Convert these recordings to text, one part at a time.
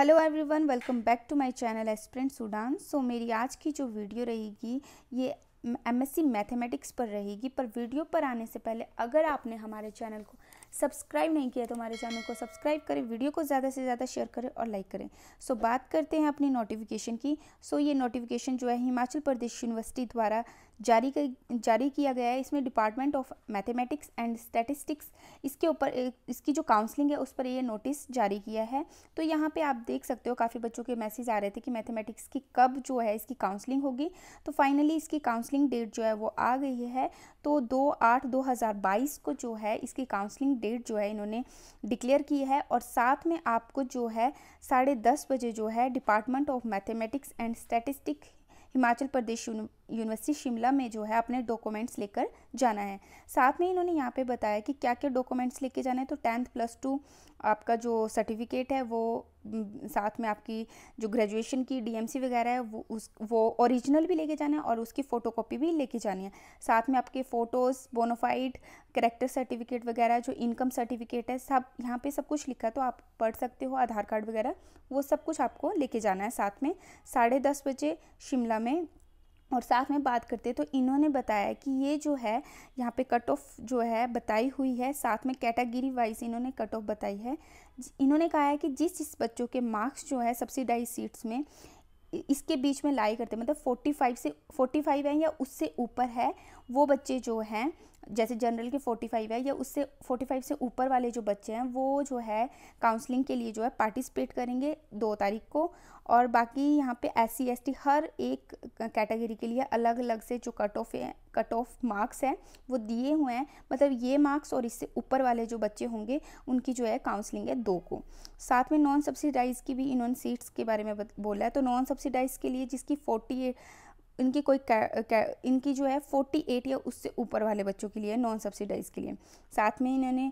hello everyone welcome back to my channel aspirant Sudan so मेरी आज की जो वीडियो रहेगी ये एमएससी मैथमेटिक्स पर रहेगी पर वीडियो पर आने से पहले अगर आपने हमारे चैनल को सब्सक्राइब नहीं किया तो हमारे चैनल को सब्सक्राइब करें वीडियो को ज़्यादा से ज़्यादा शेयर करें और लाइक करें सो so, बात करते हैं अपनी नोटिफिकेशन की सो so, ये नोटिफिकेशन जो है हिमाचल प्रदेश यूनिवर्सिटी द्वारा जारी कर, जारी किया गया है इसमें department of mathematics and statistics इसके ऊपर इसकी जो काउंसलिंग है उस पर ये नोटिस जारी किया है तो यहाँ पर आप देख सकते हो काफ़ी बच्चों के मैसेज आ रहे थे कि मैथमेटिक्स की कब जो है इसकी काउंसलिंग होगी तो फाइनली इसकी काउंसलिंग डेट जो है वो आ गई है तो दो आठ दो हज़ार बाईस को जो है इसकी काउंसलिंग डेट जो है इन्होंने डिक्लेयर की है और साथ में आपको जो है साढ़े दस बजे जो है department of mathematics and statistic Himachal Pradesh university Shimla में जो है अपने डॉक्यूमेंट्स लेकर जाना है साथ में इन्होंने यहाँ पे बताया कि क्या क्या डॉक्यूमेंट्स लेके जाना है तो टेंथ प्लस टू आपका जो सर्टिफिकेट है वो साथ में आपकी जो ग्रेजुएशन की डीएमसी वगैरह है वो उस वो ओरिजिनल भी लेके जाना है और उसकी फ़ोटोकॉपी भी लेके जानी है साथ में आपके फ़ोटोज़ बोनोफाइड करेक्टर सर्टिफिकेट वगैरह जो इनकम सर्टिफिकेट है सब यहाँ पे सब कुछ लिखा है तो आप पढ़ सकते हो आधार कार्ड वगैरह वो सब कुछ आपको लेके जाना है साथ में साढ़े दस बजे शिमला में और साथ में बात करते तो इन्होंने बताया कि ये जो है यहाँ पे कट ऑफ जो है बताई हुई है साथ में कैटेगरी वाइज इन्होंने कट ऑफ बताई है इन्होंने कहा है कि जिस जिस बच्चों के मार्क्स जो है सब्सिडाइज सीट्स में इसके बीच में लाई करते मतलब 45 से 45 है या उससे ऊपर है वो बच्चे जो हैं जैसे जनरल के 45 है या उससे 45 से ऊपर वाले जो बच्चे हैं वो जो है काउंसलिंग के लिए जो है पार्टिसिपेट करेंगे दो तारीख को और बाकी यहाँ पे एस सी हर एक कैटेगरी के लिए अलग अलग से जो cut off cut off marks हैं वो दिए हुए हैं मतलब ये मार्क्स और इससे ऊपर वाले जो बच्चे होंगे उनकी जो है काउंसलिंग है दो को साथ में नॉन सब्सिडाइज की भी इन्होंने सीट्स के बारे में बोला है तो नॉन सब्सिडाइज के लिए जिसकी फोर्टी इनकी कोई कै, कै, इनकी जो है फोर्टी एट या उससे ऊपर वाले बच्चों के लिए नॉन सब्सिडाइज के लिए साथ में इन्होंने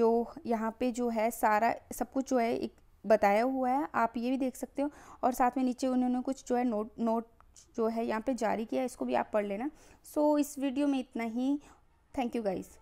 जो यहाँ पे जो है सारा सब कुछ जो है एक बताया हुआ है आप ये भी देख सकते हो और साथ में नीचे उन्होंने कुछ जो है नोट नोट जो है यहाँ पे जारी किया इसको भी आप पढ़ लेना सो so, इस वीडियो में इतना ही थैंक यू गाइज़